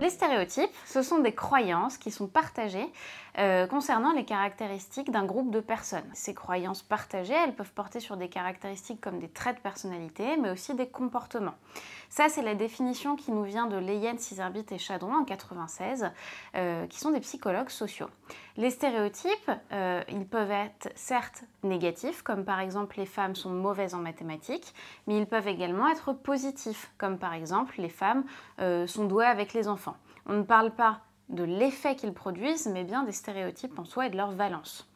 Les stéréotypes, ce sont des croyances qui sont partagées euh, concernant les caractéristiques d'un groupe de personnes. Ces croyances partagées, elles peuvent porter sur des caractéristiques comme des traits de personnalité, mais aussi des comportements. Ça, c'est la définition qui nous vient de Leyen, Cisarbit et Chadron en 96, euh, qui sont des psychologues sociaux. Les stéréotypes, euh, ils peuvent être certes négatifs, comme par exemple les femmes sont mauvaises en mathématiques, mais ils peuvent également être positifs, comme par exemple les femmes sont douées avec les enfants. On ne parle pas de l'effet qu'ils produisent, mais bien des stéréotypes en soi et de leur valence.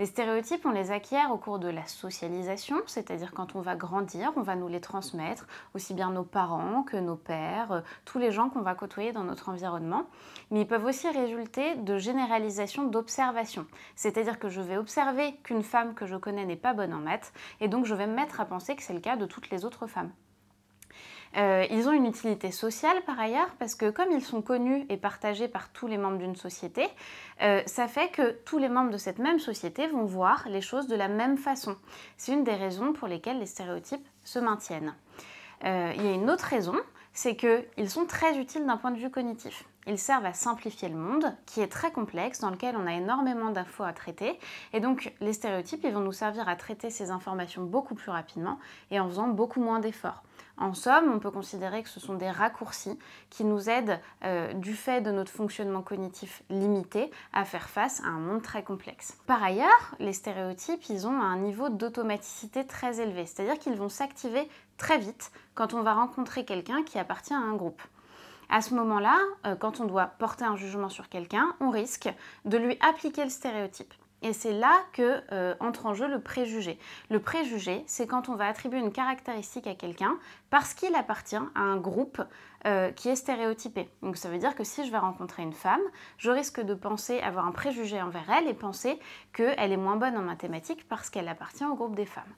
Les stéréotypes, on les acquiert au cours de la socialisation, c'est-à-dire quand on va grandir, on va nous les transmettre, aussi bien nos parents que nos pères, euh, tous les gens qu'on va côtoyer dans notre environnement. Mais ils peuvent aussi résulter de généralisation d'observation, c'est-à-dire que je vais observer qu'une femme que je connais n'est pas bonne en maths, et donc je vais me mettre à penser que c'est le cas de toutes les autres femmes. Euh, ils ont une utilité sociale par ailleurs parce que comme ils sont connus et partagés par tous les membres d'une société, euh, ça fait que tous les membres de cette même société vont voir les choses de la même façon. C'est une des raisons pour lesquelles les stéréotypes se maintiennent. Euh, il y a une autre raison, c'est qu'ils sont très utiles d'un point de vue cognitif. Ils servent à simplifier le monde, qui est très complexe, dans lequel on a énormément d'infos à traiter. Et donc, les stéréotypes, ils vont nous servir à traiter ces informations beaucoup plus rapidement et en faisant beaucoup moins d'efforts. En somme, on peut considérer que ce sont des raccourcis qui nous aident, euh, du fait de notre fonctionnement cognitif limité, à faire face à un monde très complexe. Par ailleurs, les stéréotypes, ils ont un niveau d'automaticité très élevé, c'est-à-dire qu'ils vont s'activer très vite quand on va rencontrer quelqu'un qui appartient à un groupe. À ce moment-là, euh, quand on doit porter un jugement sur quelqu'un, on risque de lui appliquer le stéréotype. Et c'est là que euh, entre en jeu le préjugé. Le préjugé, c'est quand on va attribuer une caractéristique à quelqu'un parce qu'il appartient à un groupe euh, qui est stéréotypé. Donc ça veut dire que si je vais rencontrer une femme, je risque de penser avoir un préjugé envers elle et penser qu'elle est moins bonne en mathématiques parce qu'elle appartient au groupe des femmes.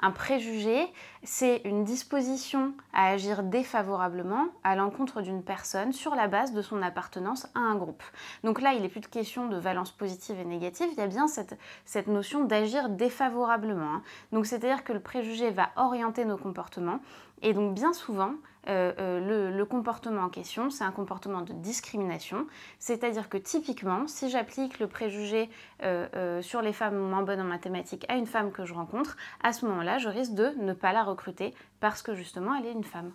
Un préjugé, c'est une disposition à agir défavorablement à l'encontre d'une personne sur la base de son appartenance à un groupe. Donc là, il n'est plus de question de valence positive et négative, il y a bien cette, cette notion d'agir défavorablement. Hein. Donc c'est-à-dire que le préjugé va orienter nos comportements et donc bien souvent, euh, euh, le, comportement en question, c'est un comportement de discrimination. C'est-à-dire que typiquement, si j'applique le préjugé euh, sur les femmes moins bonnes en mathématiques à une femme que je rencontre, à ce moment-là, je risque de ne pas la recruter parce que justement, elle est une femme.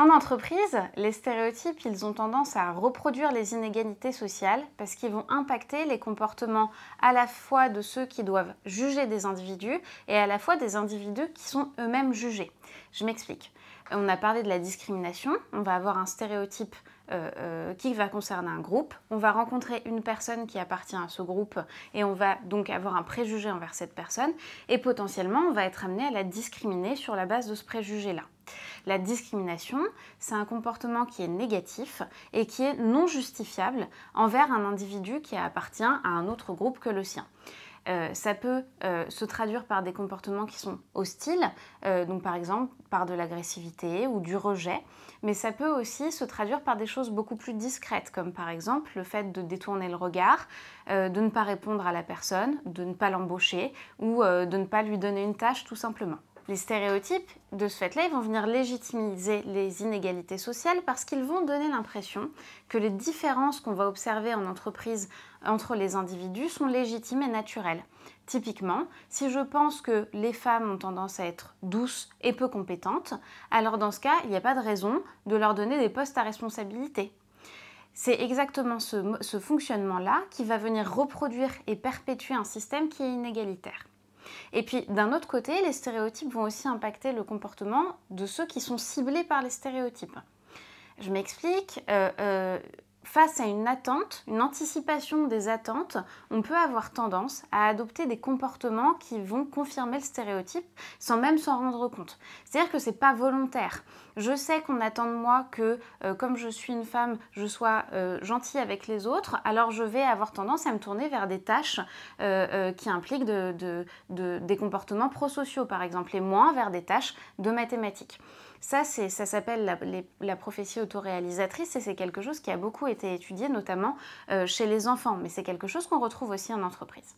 En entreprise, les stéréotypes, ils ont tendance à reproduire les inégalités sociales parce qu'ils vont impacter les comportements à la fois de ceux qui doivent juger des individus et à la fois des individus qui sont eux-mêmes jugés. Je m'explique. On a parlé de la discrimination, on va avoir un stéréotype euh, euh, qui va concerner un groupe. On va rencontrer une personne qui appartient à ce groupe et on va donc avoir un préjugé envers cette personne et potentiellement on va être amené à la discriminer sur la base de ce préjugé-là. La discrimination, c'est un comportement qui est négatif et qui est non justifiable envers un individu qui appartient à un autre groupe que le sien. Euh, ça peut euh, se traduire par des comportements qui sont hostiles, euh, donc par exemple par de l'agressivité ou du rejet, mais ça peut aussi se traduire par des choses beaucoup plus discrètes, comme par exemple le fait de détourner le regard, de ne pas répondre à la personne, de ne pas l'embaucher ou de ne pas lui donner une tâche tout simplement. Les stéréotypes, de ce fait-là, vont venir légitimiser les inégalités sociales parce qu'ils vont donner l'impression que les différences qu'on va observer en entreprise entre les individus sont légitimes et naturelles. Typiquement, si je pense que les femmes ont tendance à être douces et peu compétentes, alors dans ce cas, il n'y a pas de raison de leur donner des postes à responsabilité. C'est exactement ce fonctionnement-là qui va venir reproduire et perpétuer un système qui est inégalitaire. Et puis d'un autre côté, les stéréotypes vont aussi impacter le comportement de ceux qui sont ciblés par les stéréotypes. Je m'explique. Euh, euh, Face à une attente, une anticipation des attentes, on peut avoir tendance à adopter des comportements qui vont confirmer le stéréotype sans même s'en rendre compte. C'est-à-dire que ce n'est pas volontaire. Je sais qu'on attend de moi que, euh, comme je suis une femme, je sois euh, gentille avec les autres, alors je vais avoir tendance à me tourner vers des tâches euh, qui impliquent des comportements prosociaux, par exemple, et moins vers des tâches de mathématiques. Ça, ça s'appelle la, prophétie autoréalisatrice et c'est quelque chose qui a beaucoup été étudié, notamment euh, chez les enfants, mais c'est quelque chose qu'on retrouve aussi en entreprise.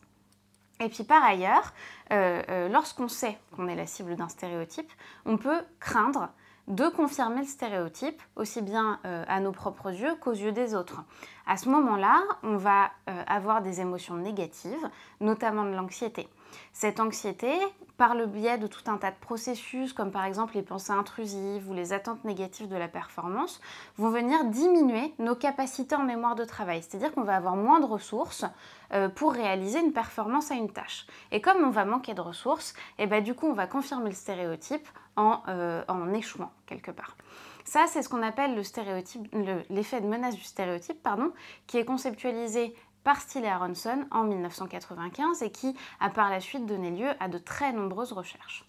Et puis par ailleurs, euh, euh, lorsqu'on sait qu'on est la cible d'un stéréotype, on peut craindre de confirmer le stéréotype, aussi bien à nos propres yeux qu'aux yeux des autres. À ce moment-là, on va avoir des émotions négatives, notamment de l'anxiété. Cette anxiété, par le biais de tout un tas de processus, comme par exemple les pensées intrusives ou les attentes négatives de la performance, vont venir diminuer nos capacités en mémoire de travail. C'est-à-dire qu'on va avoir moins de ressources euh, pour réaliser une performance à une tâche. Et comme on va manquer de ressources, et eh ben, du coup on va confirmer le stéréotype euh, en, échouant quelque part. Ça, c'est ce qu'on appelle l'effet de menace du stéréotype, pardon, qui est conceptualisé par Steele Aronson en 1995 et qui a par la suite donné lieu à de très nombreuses recherches.